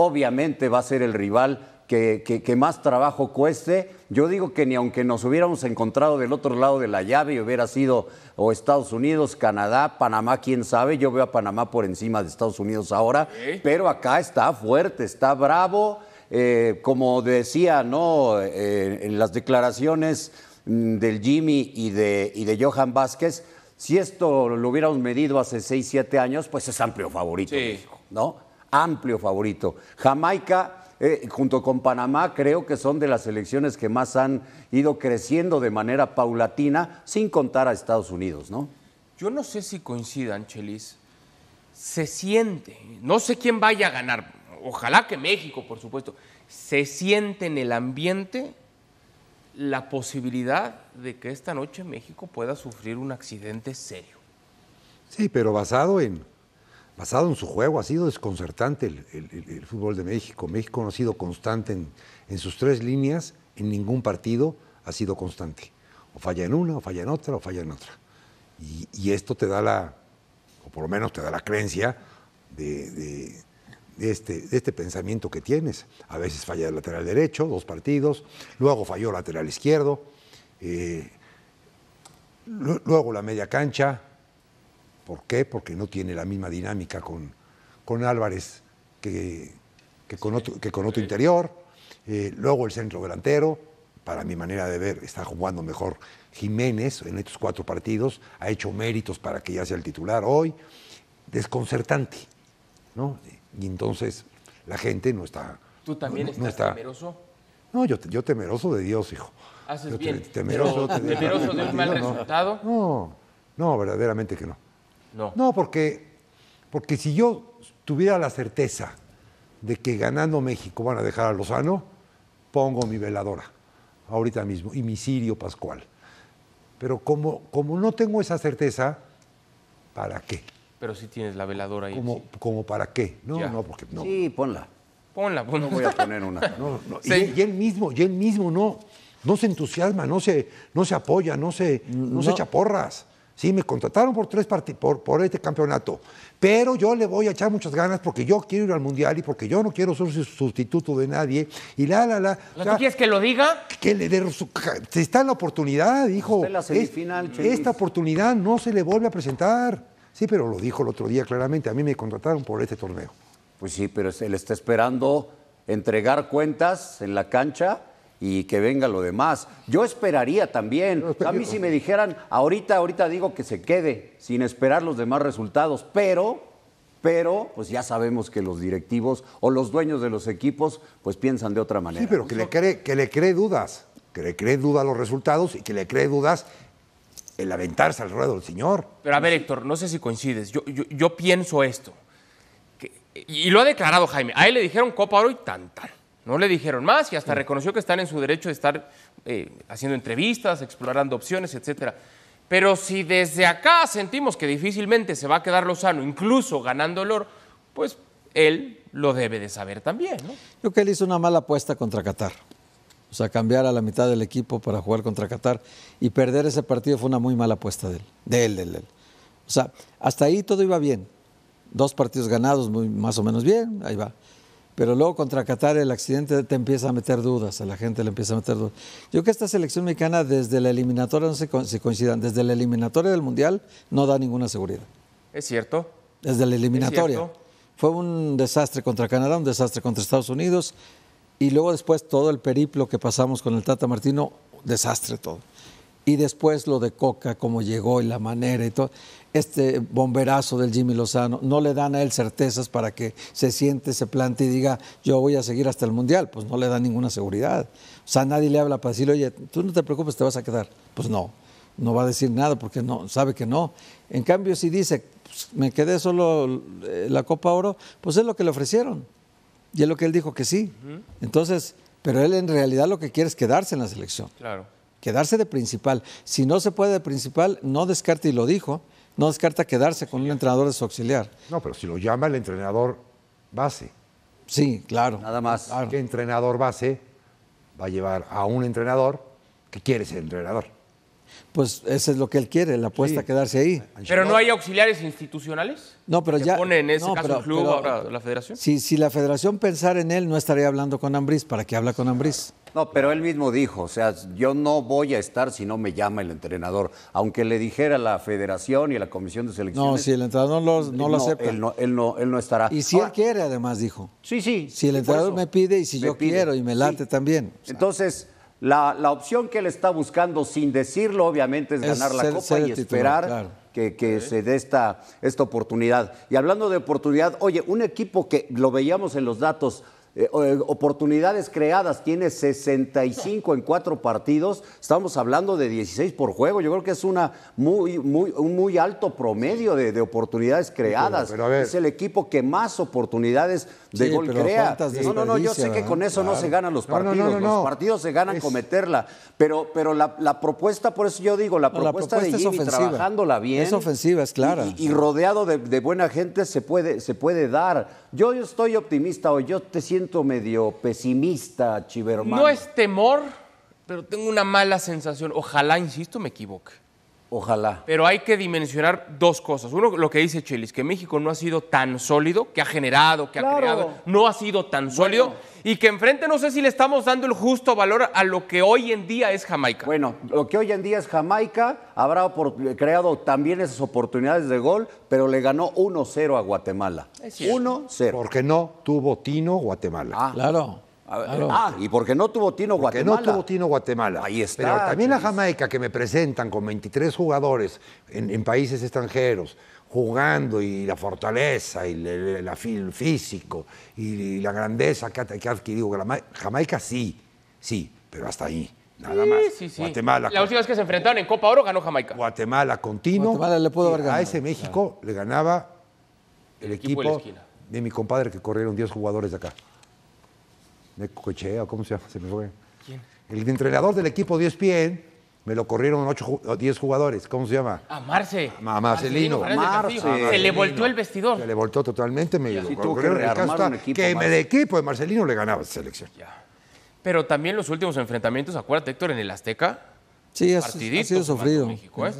obviamente va a ser el rival que, más trabajo cueste. Yo digo que ni aunque nos hubiéramos encontrado del otro lado de la llave y hubiera sido o Estados Unidos, Canadá, Panamá, quién sabe, yo veo a Panamá por encima de Estados Unidos ahora, pero acá está fuerte, está bravo. Eh, como decía, ¿no? Eh, en las declaraciones mm, del Jimmy y de, y Johan Vázquez, si esto lo hubiéramos medido hace 6, 7 años, pues es amplio favorito, ¿no? amplio favorito. Jamaica eh, junto con Panamá, creo que son de las elecciones que más han ido creciendo de manera paulatina, sin contar a Estados Unidos, ¿no? Yo no sé si coincida, Chelis. Se siente, no sé quién vaya a ganar, ojalá que México, por supuesto, se siente en el ambiente la posibilidad de que esta noche México pueda sufrir un accidente serio. Sí, pero basado en basado en su juego. Ha sido desconcertante el, fútbol de México. México no ha sido constante en, sus tres líneas, en ningún partido ha sido constante. O falla en una, o falla en otra, o falla en otra. Y, esto te da la, o por lo menos te da la creencia este, de, este, pensamiento que tienes. A veces falla el lateral derecho, dos partidos, luego falló el lateral izquierdo. Eh, luego la media cancha, ¿Por qué? Porque no tiene la misma dinámica con, Álvarez que, que, con otro, interior. Eh, luego el centro delantero, para mi manera de ver, está jugando mejor Jiménez en estos cuatro partidos, ha hecho méritos para que ya sea el titular hoy. Desconcertante, ¿no? Y entonces la gente no está. ¿Tú también estás temeroso? No, yo, temeroso de Dios, hijo. Temeroso, de un mal resultado. No, no, verdaderamente que no. No. porque, porque si yo tuviera la certeza de que ganando México van a dejar a Lozano, pongo mi veladora ahorita mismo y mi Sirio Pascual. Pero como, como no tengo esa certeza, ¿para qué? Pero si tienes la veladora ahí. ¿Como, para qué? No, no, porque no. Sí, ponla. Ponla, No voy a poner una. Y, él mismo, y él mismo no, no se entusiasma, no se, no se apoya, no se, no se echa porras. Sí, me contrataron por tres por, por este campeonato, pero yo le voy a echar muchas ganas porque yo quiero ir al mundial y porque yo no quiero ser sustituto de nadie. Y la, la, la. ¿No quieres que lo diga? Que le dé está en la oportunidad, dijo. La semifinal, esta oportunidad no se le vuelve a presentar. Sí, pero lo dijo el otro día claramente. A mí me contrataron por este torneo. Pues sí, pero él está esperando entregar cuentas en la cancha y que venga lo demás. Yo esperaría también, a mí si me dijeran, ahorita, ahorita digo que se quede, sin esperar los demás resultados, pero, pero, pues ya sabemos que los directivos o los dueños de los equipos, pues piensan de otra manera. Sí, pero que le cree, que le cree dudas, que le cree dudas los resultados y que le cree dudas el aventarse al ruedo del señor. Pero a ver, Héctor, no sé si coincides, yo, yo, pienso esto, y lo ha declarado Jaime, a él le dijeron Copa Oro y tan, no le dijeron más y hasta reconoció que están en su derecho de estar eh, haciendo entrevistas, explorando opciones, etcétera. Pero si desde acá sentimos que difícilmente se va a quedar lo sano, incluso ganando el oro, pues él lo debe de saber también. yo creo que él hizo una mala apuesta contra Qatar. O sea, cambiar a la mitad del equipo para jugar contra Qatar y perder ese partido fue una muy mala apuesta de él. De él. O sea, hasta ahí todo iba bien. Dos partidos ganados, muy, más o menos bien, ahí va. Pero luego contra Qatar el accidente te empieza a meter dudas, a la gente le empieza a meter dudas. Yo creo que esta selección mexicana desde la eliminatoria, no se coincidan, desde la eliminatoria del Mundial no da ninguna seguridad. Es cierto. Desde la eliminatoria. Fue un desastre contra Canadá, un desastre contra Estados Unidos y luego después todo el periplo que pasamos con el Tata Martino, desastre todo y después lo de Coca, cómo llegó y la manera y todo. Este bomberazo del Jimmy Lozano, no le dan a él certezas para que se siente, se plante y diga, yo voy a seguir hasta el Mundial. Pues no le da ninguna seguridad. O sea, nadie le habla para decirle, oye, tú no te preocupes, te vas a quedar. Pues no, no va a decir nada porque no, sabe que no. En cambio, si dice, pues, me quedé solo eh, la Copa Oro, pues es lo que le ofrecieron. Y es lo que él dijo que sí. Entonces, pero él en realidad lo que quiere es quedarse en la selección. Claro quedarse de principal. Si no se puede de principal, no descarta, y lo dijo, no descarta quedarse con un entrenador de su auxiliar. No, pero si lo llama el entrenador base. Sí, claro. Nada más. ¿Qué entrenador base va a llevar a un entrenador que quiere ser entrenador? Pues eso es lo que él quiere, la apuesta a quedarse ahí. ¿Pero no hay auxiliares institucionales? No, pero ya. pone en ese caso el club, ahora la federación? Si, la federación pensar en él, no estaría hablando con Ambriz. ¿Para qué habla con Ambriz? No, pero él mismo dijo, o sea, yo no voy a estar si no me llama el entrenador, aunque le dijera la federación y la comisión de selecciones. No, si el entrenador no lo, acepta. Él no, estará. Y si él quiere, además, dijo. Sí, sí. Si el entrenador me pide y si yo quiero y me late también. Entonces, la, opción que él está buscando, sin decirlo, obviamente, es, ganar la Copa y esperar que, se dé esta, esta oportunidad. Y hablando de oportunidad, oye, un equipo que lo veíamos en los datos eh, eh, oportunidades creadas, tiene 65 en cuatro partidos, estamos hablando de 16 por juego, yo creo que es una muy, muy, un muy alto promedio de, oportunidades creadas, es el equipo que más oportunidades de gol crea. No, no, no, yo sé que con eso no se ganan los partidos, los partidos se ganan cometerla pero, pero la, propuesta, por eso yo digo, la propuesta, de Jimmy trabajándola bien. ofensiva, es clara. Y, rodeado de, buena gente se puede, se puede dar. Yo, yo estoy optimista hoy, yo te siento siento medio pesimista, Chiverman. No es temor, pero tengo una mala sensación. Ojalá, insisto, me equivoque. Ojalá. Pero hay que dimensionar dos cosas. Uno, lo que dice Chelis, que México no ha sido tan sólido, que ha generado, que ha creado, no ha sido tan sólido. Y que enfrente no sé si le estamos dando el justo valor a lo que hoy en día es Jamaica. Bueno, lo que hoy en día es Jamaica, habrá creado también esas oportunidades de gol, pero le ganó 1-0 a Guatemala. 1-0. Porque no tuvo Tino Guatemala. Ah, claro. Ah, y porque no tuvo Tino porque no tuvo Tino Guatemala. Ahí está. Pero también la Jamaica que me presentan con 23 jugadores en, países extranjeros, jugando y la fortaleza y el, afín físico y la grandeza que ha, que adquirido Jamaica, sí, sí, pero hasta ahí. Nada más. Sí, sí. Guatemala. La última vez que se enfrentaron en Copa Oro ganó Jamaica. Guatemala continuo. Guatemala le pudo haber ganado. A ese México le ganaba el, equipo, de, mi compadre que corrieron 10 jugadores de acá de Cochea, ¿cómo se llama? Se me fue. ¿Quién? El entrenador del equipo 10 ESPN, me lo corrieron 8, 10 jugadores. ¿Cómo se llama? A ah, Marce. Ah, a Marcelino. se le volteó el vestidor. Se le volteó totalmente. Me dijo Que, el de equipo, de Marcelino le ganaba esa selección. Pero también los últimos enfrentamientos, acuérdate, Héctor, en el Azteca. Sí, ha sido sufrido. México, ¿eh?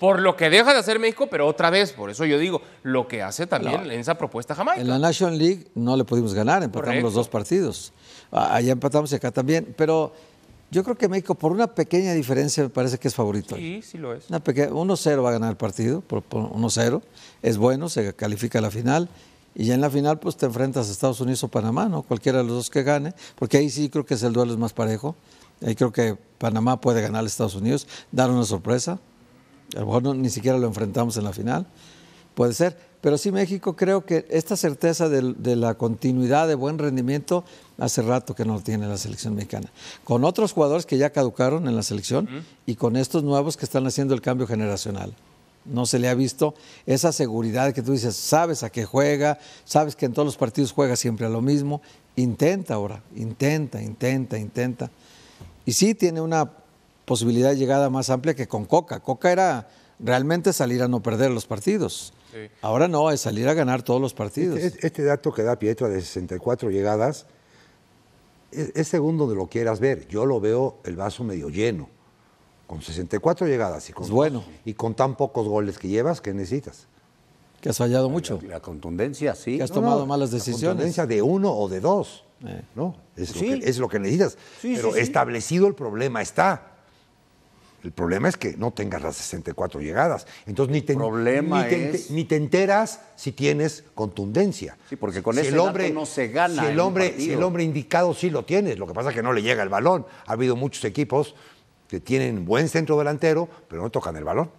por lo que deja de hacer México, pero otra vez, por eso yo digo, lo que hace también en esa propuesta jamás. En la National League no le pudimos ganar, empatamos los dos partidos. Allá ah, empatamos y acá también, pero yo creo que México, por una pequeña diferencia, me parece que es favorito. Sí, sí lo es. 1-0 va a ganar el partido, por, 1-0. Es bueno, se califica a la final. Y ya en la final, pues te enfrentas a Estados Unidos o Panamá, ¿no? Cualquiera de los dos que gane, porque ahí sí creo que es el duelo es más parejo. Ahí creo que Panamá puede ganar a Estados Unidos, dar una sorpresa. A lo mejor ni siquiera lo enfrentamos en la final, puede ser. Pero sí México creo que esta certeza de, la continuidad de buen rendimiento hace rato que no lo tiene la selección mexicana. Con otros jugadores que ya caducaron en la selección y con estos nuevos que están haciendo el cambio generacional. No se le ha visto esa seguridad que tú dices, sabes a qué juega, sabes que en todos los partidos juega siempre a lo mismo. Intenta ahora, intenta, intenta, intenta. Y sí tiene una posibilidad de llegada más amplia que con Coca. Coca era realmente salir a no perder los partidos. Ahora no, es salir a ganar todos los partidos. Este, este dato que da Pietro de 64 llegadas es, segundo según donde lo quieras ver. Yo lo veo el vaso medio lleno. Con 64 llegadas y con, bueno. y con tan pocos goles que llevas, ¿qué necesitas? Que has fallado mucho. La, contundencia, sí. Que has tomado malas decisiones. La contundencia de uno o de dos. Eh. ¿no? Es, lo que, necesitas. Pero establecido el problema está. El problema es que no tengas las 64 llegadas. Entonces ni te, enteras si tienes contundencia. Sí, porque con ese el hombre, no se gana. el, hombre, si el hombre indicado sí lo tienes, lo que pasa es que no le llega el balón. Ha habido muchos equipos que tienen buen centro delantero, pero no tocan el balón.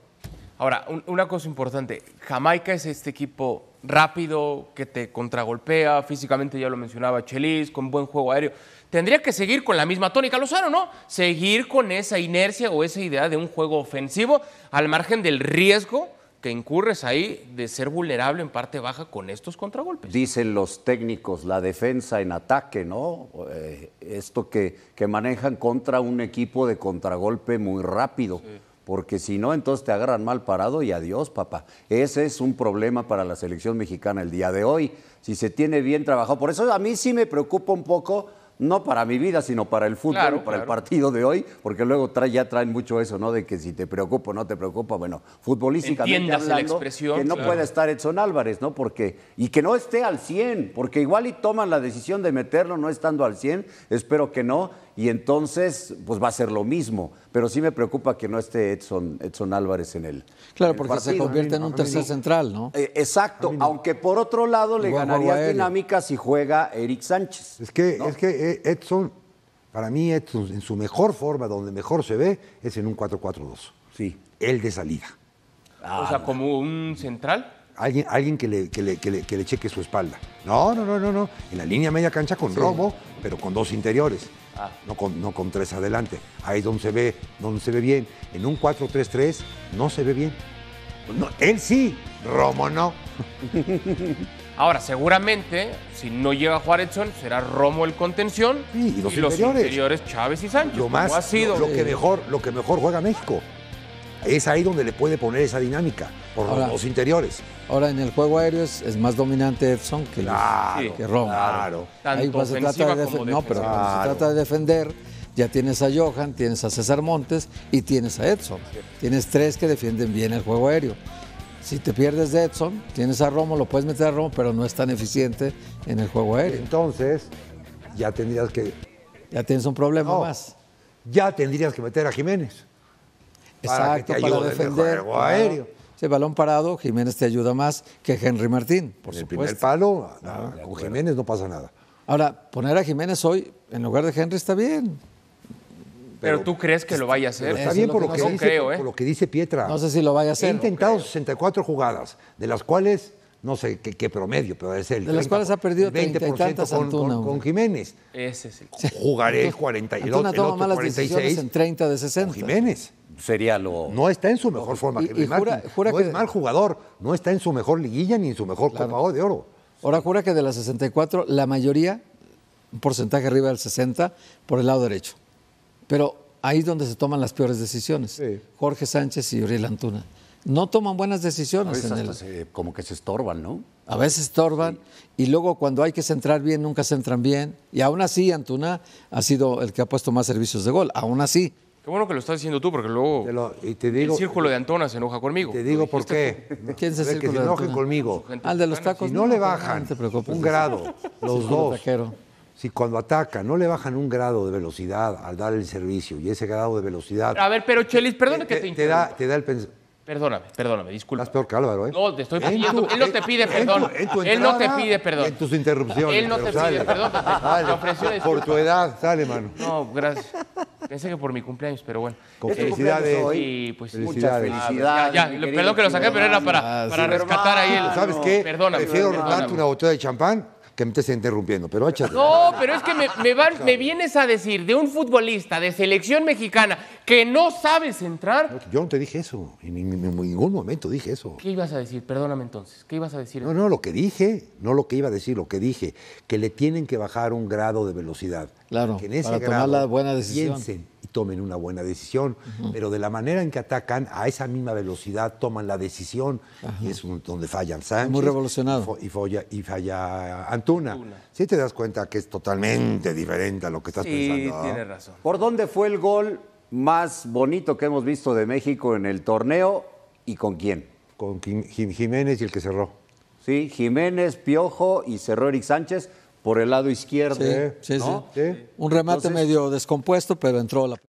Ahora, una cosa importante, Jamaica es este equipo rápido, que te contragolpea, físicamente ya lo mencionaba Chelis, con buen juego aéreo. Tendría que seguir con la misma tónica Lozano, ¿no? Seguir con esa inercia o esa idea de un juego ofensivo al margen del riesgo que incurres ahí de ser vulnerable en parte baja con estos contragolpes. Dicen los técnicos, la defensa en ataque, ¿no? Eh, esto que, que, manejan contra un equipo de contragolpe muy rápido porque si no, entonces te agarran mal parado y adiós, papá. Ese es un problema para la selección mexicana el día de hoy, si se tiene bien trabajado. Por eso a mí sí me preocupa un poco, no para mi vida, sino para el fútbol, para el partido de hoy, porque luego ya traen mucho eso, ¿no? De que si te preocupo o no te preocupa, bueno, futbolísticamente la expresión, que no pueda estar Edson Álvarez, ¿no? Porque, y que no esté al 100, porque igual y toman la decisión de meterlo no estando al 100, espero que no, y entonces pues va a ser lo mismo. Pero sí me preocupa que no esté Edson, Álvarez en él. Claro, porque se convierte en un tercer central, ¿no? Eh, exacto, aunque por otro lado le ganaría dinámica si juega Eric Sánchez. Es que, es que eh, Edson, para mí Edson en su mejor forma, donde mejor se ve, es en un 4-4-2. Sí. El de salida. Ah, o sea, como un central alguien, que, le, cheque su espalda. No, no, no, no, no. En la línea media cancha con Romo, pero con dos interiores. Ah. No, con, no con tres adelante. Ahí es donde se ve, donde se ve bien. En un 4-3-3 no se ve bien. No, él sí, Romo no. Ahora, seguramente, si no llega Juárezson, será Romo el contención. y los, interiores. Chávez y Sánchez. Lo más, que mejor, lo que mejor juega México. Es ahí donde le puede poner esa dinámica, por los interiores. Ahora, en el juego aéreo es, más dominante Edson que, claro, Claro. se trata de no, pero se trata de defender, ya tienes a Johan, tienes a César Montes y tienes a Edson. Tienes tres que defienden bien el juego aéreo. Si te pierdes de Edson, tienes a Romo, lo puedes meter a Romo, pero no es tan eficiente en el juego aéreo. Entonces, ya tendrías que. Ya tienes un problema más. Ya tendrías que meter a Jiménez. Exacto, para, defender el aéreo. Ese balón parado, Jiménez te ayuda más que Henry Martín, por El primer palo, ah, con Jiménez no pasa nada. Ahora, poner a Jiménez hoy en lugar de Henry está bien. Pero, tú crees que lo vaya a hacer. Está bien por, lo que dice, Pietra. No sé si lo vaya a hacer. He intentado 64 jugadas, de las cuales no sé qué, promedio, pero es el. De las cuales ha perdido 20% con, Jiménez. Ese el. Jugaré 42, el otro malas 46, decisiones en 30 de 60. Con Jiménez sería lo. No está en su mejor forma. que no es mal jugador, no está en su mejor liguilla ni en su mejor Copa de Oro. Ahora jura que de las 64, la mayoría, un porcentaje arriba del 60, por el lado derecho. Pero ahí es donde se toman las peores decisiones. Jorge Sánchez y Uriel Antuna. No toman buenas decisiones. En el... como que se estorban, ¿no? A veces estorban y luego cuando hay que centrar bien, nunca centran bien. Y aún así, Antuna ha sido el que ha puesto más servicios de gol. Aún así, Qué bueno que lo estás diciendo tú, porque luego y te digo, el círculo de Antona se enoja conmigo. Te digo por qué. ¿Quién se, que se enoje conmigo. Al ah, de los tacos. Si no, le bajan un grado, los dos. Si cuando ataca no le bajan un grado de velocidad al dar el servicio y ese grado de velocidad. A ver, pero Chelis, perdona que te, te, te da, te da el pensamiento. Perdóname, perdóname, disculpa. Estás peor que Álvaro, ¿eh? No, te estoy pidiendo. él no te pide perdón. él no te pide perdón. En tus interrupciones. Él no te pide perdón. Por tu edad, sale, mano. No, gracias. Pensé que por mi cumpleaños, pero bueno. Con este felicidades. Y pues felicidades. muchas felicidades. Ya, perdón que lo saqué, pero era para, para rescatar ahí el. ¿Sabes qué? Perdona. Prefiero darte una botella de champán que me estés interrumpiendo, pero échate. No, pero es que me, vienes a decir de un futbolista de selección mexicana que no sabes entrar yo no te dije eso, en ningún momento dije eso. ¿Qué ibas a decir? Perdóname entonces, ¿qué ibas a decir? No, no, lo que dije, no lo que iba a decir, lo que dije, que le tienen que bajar un grado de velocidad. Claro, en para tomar la buena decisión tomen una buena decisión, pero de la manera en que atacan, a esa misma velocidad toman la decisión y es donde fallan Sánchez. Muy revolucionado. Y, falla, Antuna. Si te das cuenta que es totalmente diferente a lo que estás pensando. Sí, tiene razón. ¿Por dónde fue el gol más bonito que hemos visto de México en el torneo y con quién? Con Jiménez y el que cerró. Sí, Jiménez, Piojo y cerró Eric Sánchez por el lado izquierdo. ¿eh? Un remate medio descompuesto, pero entró la.